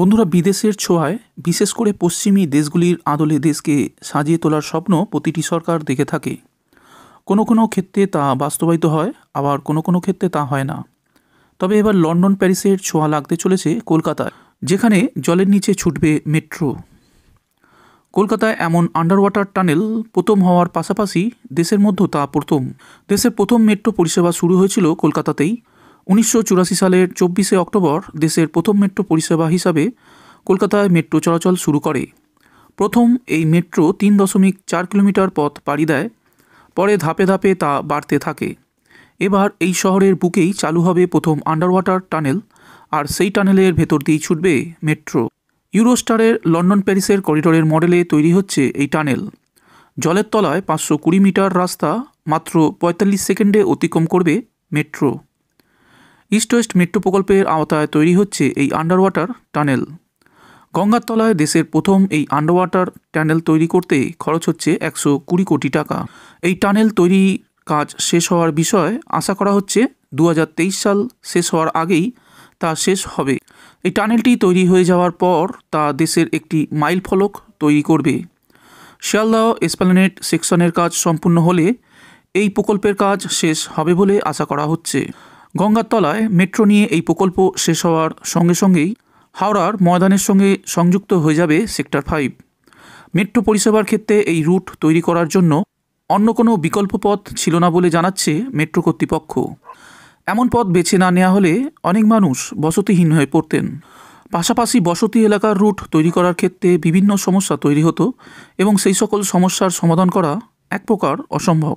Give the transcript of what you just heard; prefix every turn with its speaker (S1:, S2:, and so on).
S1: বন্ধুরা বিদেশের ছোঁয়ায় বিশেষ করে পশ্চিমী দেশগুলির আদলে দেশকে সাজিয়ে তোলার স্বপ্ন প্রতিটি সরকার দেখে থাকে কোনো কোনো ক্ষেত্রে তা বাস্তবায়িত হয় আবার কোনো কোনো ক্ষেত্রে তা হয় না তবে এবার লন্ডন প্যারিসের ছোঁয়া লাগতে চলেছে কলকাতায় যেখানে জলের নিচে ছুটবে মেট্রো কলকাতায় এমন আন্ডার ওয়াটার টানেল প্রথম হওয়ার পাশাপাশি দেশের মধ্যে তা প্রথম দেশের প্রথম মেট্রো পরিষেবা শুরু হয়েছিল কলকাতাতেই উনিশশো সালের চব্বিশে অক্টোবর দেশের প্রথম মেট্রো পরিষেবা হিসাবে কলকাতায় মেট্রো চলাচল শুরু করে প্রথম এই মেট্রো তিন দশমিক চার কিলোমিটার পথ পাড়ি দেয় পরে ধাপে ধাপে তা বাড়তে থাকে এবার এই শহরের বুকেই চালু হবে প্রথম আন্ডারওয়াটার টানেল আর সেই টানেলের ভেতর দিয়েই ছুটবে মেট্রো ইউরোস্টারের লন্ডন প্যারিসের করিডোরের মডেলে তৈরি হচ্ছে এই টানেল জলের তলায় পাঁচশো কুড়ি মিটার রাস্তা মাত্র পঁয়তাল্লিশ সেকেন্ডে অতিক্রম করবে মেট্রো ইস্ট ওয়েস্ট মেট্রো প্রকল্পের আওতায় তৈরি হচ্ছে এই আন্ডার ওয়াটার টানেল গঙ্গার তলায় দেশের প্রথম এই আন্ডার ওয়াটার টানেল তৈরি করতে খরচ হচ্ছে একশো কুড়ি কোটি টাকা এই টানেল তৈরি কাজ শেষ হওয়ার বিষয়ে আশা করা হচ্ছে দু সাল শেষ হওয়ার আগেই তা শেষ হবে এই টানেলটি তৈরি হয়ে যাওয়ার পর তা দেশের একটি মাইল ফলক তৈরি করবে শিয়ালদহ এসপ্লানেট সেকশনের কাজ সম্পূর্ণ হলে এই প্রকল্পের কাজ শেষ হবে বলে আশা করা হচ্ছে গঙ্গার তলায় মেট্রো নিয়ে এই প্রকল্প শেষ হওয়ার সঙ্গে সঙ্গেই হাওড়ার ময়দানের সঙ্গে সংযুক্ত হয়ে যাবে সেক্টর ফাইভ মেট্রো পরিষেবার ক্ষেত্রে এই রুট তৈরি করার জন্য অন্য কোনো বিকল্প পথ ছিল না বলে জানাচ্ছে মেট্রো কর্তৃপক্ষ এমন পথ বেছে না নেওয়া হলে অনেক মানুষ বসতিহীন হয়ে পড়তেন পাশাপাশি বসতি এলাকার রুট তৈরি করার ক্ষেত্রে বিভিন্ন সমস্যা তৈরি হতো এবং সেই সকল সমস্যার সমাধান করা এক প্রকার অসম্ভব